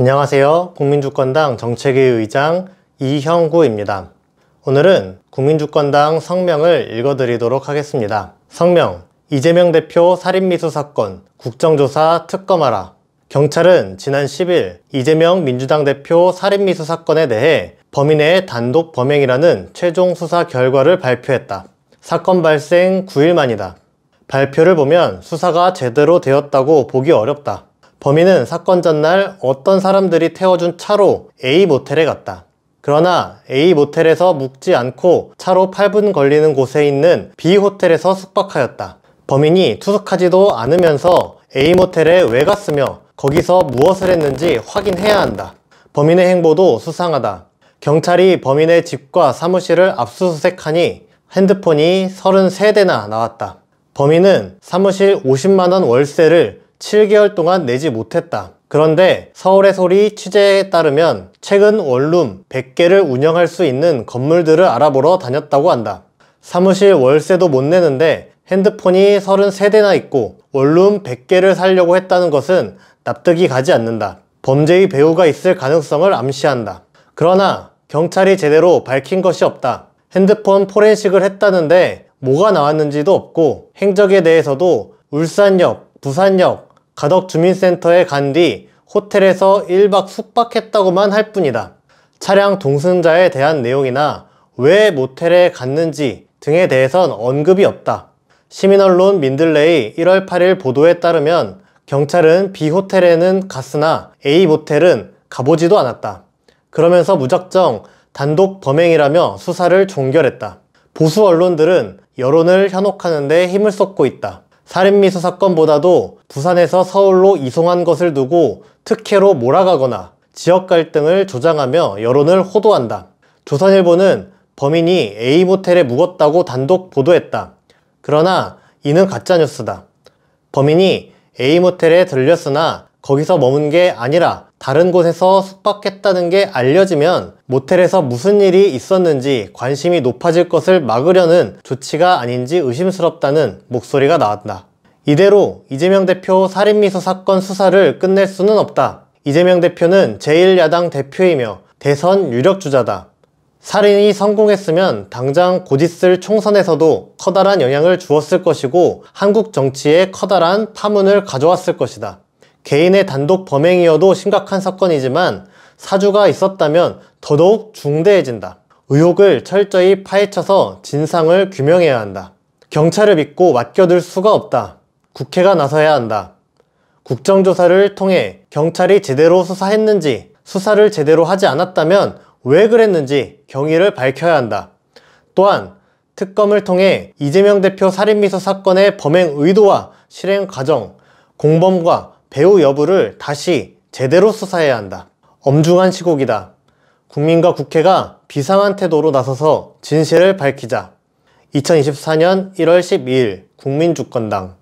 안녕하세요. 국민주권당 정책위 의장 이형구입니다. 오늘은 국민주권당 성명을 읽어드리도록 하겠습니다. 성명 이재명 대표 살인미수 사건 국정조사 특검하라 경찰은 지난 10일 이재명 민주당 대표 살인미수 사건에 대해 범인의 단독 범행이라는 최종 수사 결과를 발표했다. 사건 발생 9일 만이다. 발표를 보면 수사가 제대로 되었다고 보기 어렵다. 범인은 사건 전날 어떤 사람들이 태워준 차로 A 모텔에 갔다. 그러나 A 모텔에서 묵지 않고 차로 8분 걸리는 곳에 있는 B 호텔에서 숙박하였다. 범인이 투숙하지도 않으면서 A 모텔에 왜 갔으며 거기서 무엇을 했는지 확인해야 한다. 범인의 행보도 수상하다. 경찰이 범인의 집과 사무실을 압수수색하니 핸드폰이 33대나 나왔다. 범인은 사무실 50만원 월세를 7개월 동안 내지 못했다. 그런데 서울의 소리 취재에 따르면 최근 원룸 100개를 운영할 수 있는 건물들을 알아보러 다녔다고 한다. 사무실 월세도 못 내는데 핸드폰이 33대나 있고 원룸 100개를 살려고 했다는 것은 납득이 가지 않는다. 범죄의 배후가 있을 가능성을 암시한다. 그러나 경찰이 제대로 밝힌 것이 없다. 핸드폰 포렌식을 했다는데 뭐가 나왔는지도 없고 행적에 대해서도 울산역, 부산역, 가덕 주민센터에 간 뒤 호텔에서 1박 숙박했다고만 할 뿐이다. 차량 동승자에 대한 내용이나 왜 모텔에 갔는지 등에 대해선 언급이 없다. 시민언론 민들레이 1월 8일 보도에 따르면 경찰은 B 호텔에는 갔으나 A 모텔은 가보지도 않았다. 그러면서 무작정 단독 범행이라며 수사를 종결했다. 보수 언론들은 여론을 현혹하는 데 힘을 쏟고 있다. 살인미수 사건보다도 부산에서 서울로 이송한 것을 두고 특혜로 몰아가거나 지역 갈등을 조장하며 여론을 호도한다. 조선일보는 범인이 A 모텔에 묵었다고 단독 보도했다. 그러나 이는 가짜뉴스다. 범인이 A 모텔에 들렸으나 거기서 머문 게 아니라 다른 곳에서 숙박했다는 게 알려지면 모텔에서 무슨 일이 있었는지 관심이 높아질 것을 막으려는 조치가 아닌지 의심스럽다는 목소리가 나왔다. 이대로 이재명 대표 살인미수 사건 수사를 끝낼 수는 없다. 이재명 대표는 제1야당 대표이며 대선 유력주자다. 살인이 성공했으면 당장 곧 있을 총선에서도 커다란 영향을 주었을 것이고 한국 정치에 커다란 파문을 가져왔을 것이다. 개인의 단독 범행이어도 심각한 사건이지만 사주가 있었다면 더더욱 중대해진다. 의혹을 철저히 파헤쳐서 진상을 규명해야 한다. 경찰을 믿고 맡겨둘 수가 없다. 국회가 나서야 한다. 국정조사를 통해 경찰이 제대로 수사했는지 수사를 제대로 하지 않았다면 왜 그랬는지 경위를 밝혀야 한다. 또한 특검을 통해 이재명 대표 살인미수 사건의 범행 의도와 실행 과정, 공범과 배우 여부를 다시 제대로 수사해야 한다. 엄중한 시국이다. 국민과 국회가 비상한 태도로 나서서 진실을 밝히자. 2024년 1월 12일 국민주권당